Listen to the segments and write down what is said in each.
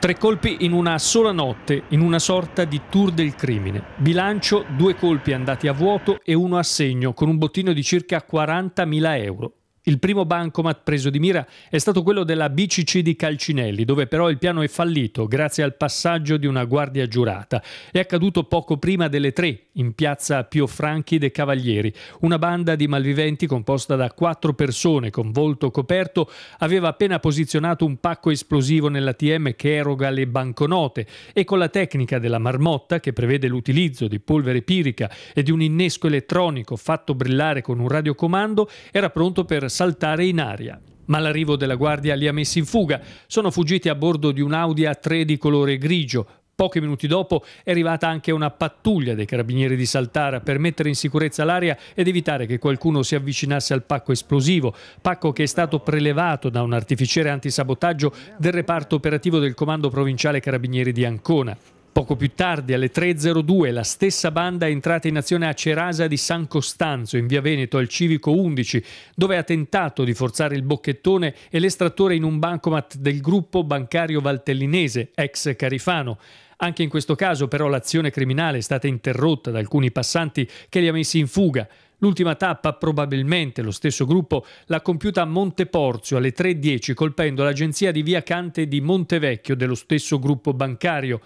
Tre colpi in una sola notte, in una sorta di tour del crimine. Bilancio, due colpi andati a vuoto e uno a segno, con un bottino di circa 40.000 euro. Il primo bancomat preso di mira è stato quello della BCC di Calcinelli, dove però il piano è fallito grazie al passaggio di una guardia giurata. È accaduto poco prima delle tre, in piazza Pio Franchi de Cavalieri. Una banda di malviventi composta da quattro persone con volto coperto aveva appena posizionato un pacco esplosivo nell'ATM che eroga le banconote e con la tecnica della marmotta, che prevede l'utilizzo di polvere pirica e di un innesco elettronico fatto brillare con un radiocomando, era pronto per saltare in aria. Ma l'arrivo della guardia li ha messi in fuga. Sono fuggiti a bordo di un Audi A3 di colore grigio. Pochi minuti dopo è arrivata anche una pattuglia dei carabinieri di Saltara per mettere in sicurezza l'area ed evitare che qualcuno si avvicinasse al pacco esplosivo, pacco che è stato prelevato da un artificiere antisabotaggio del reparto operativo del Comando Provinciale Carabinieri di Ancona. Poco più tardi, alle 3.02, la stessa banda è entrata in azione a Cerasa di San Costanzo, in via Veneto, al civico 11, dove ha tentato di forzare il bocchettone e l'estrattore in un bancomat del gruppo bancario valtellinese, ex Carifano. Anche in questo caso, però, l'azione criminale è stata interrotta da alcuni passanti che li ha messi in fuga. L'ultima tappa, probabilmente lo stesso gruppo, l'ha compiuta a Monteporzio alle 3.10, colpendo l'agenzia di via Cante di Montevecchio dello stesso gruppo bancario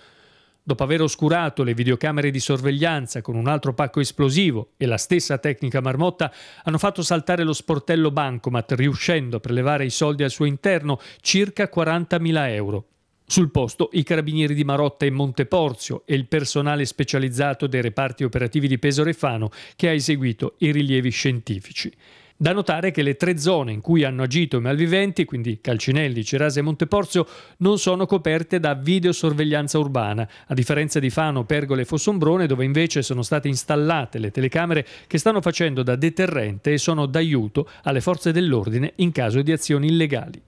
dopo aver oscurato le videocamere di sorveglianza con un altro pacco esplosivo e la stessa tecnica marmotta, hanno fatto saltare lo sportello bancomat riuscendo a prelevare i soldi al suo interno, circa 40.000 euro. Sul posto i carabinieri di Marotta e Monteporzio e il personale specializzato dei reparti operativi di Pesore Fano che ha eseguito i rilievi scientifici. Da notare che le tre zone in cui hanno agito i malviventi, quindi Calcinelli, Cerase e Monteporzio, non sono coperte da videosorveglianza urbana, a differenza di Fano, Pergole e Fossombrone, dove invece sono state installate le telecamere che stanno facendo da deterrente e sono d'aiuto alle forze dell'ordine in caso di azioni illegali.